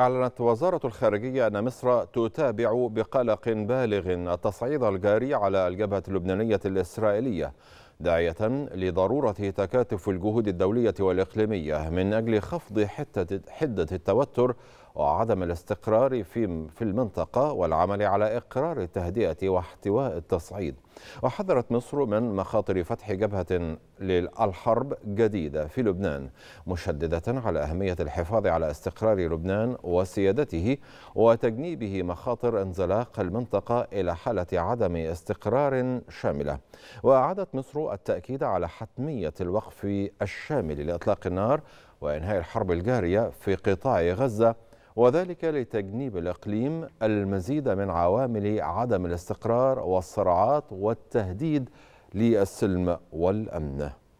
أعلنت وزارة الخارجية أن مصر تتابع بقلق بالغ التصعيد الجاري على الجبهة اللبنانية الإسرائيلية داعية لضرورة تكاتف الجهود الدولية والإقليمية من أجل خفض حتة حدة التوتر وعدم الاستقرار في في المنطقة والعمل على إقرار التهدئة واحتواء التصعيد وحذرت مصر من مخاطر فتح جبهة للحرب جديدة في لبنان مشددة على أهمية الحفاظ على استقرار لبنان وسيادته وتجنيبه مخاطر انزلاق المنطقة إلى حالة عدم استقرار شاملة وأعادت مصر التأكيد على حتمية الوقف الشامل لإطلاق النار وإنهاء الحرب الجارية في قطاع غزة وذلك لتجنيب الإقليم المزيد من عوامل عدم الاستقرار والصراعات والتهديد للسلم والأمن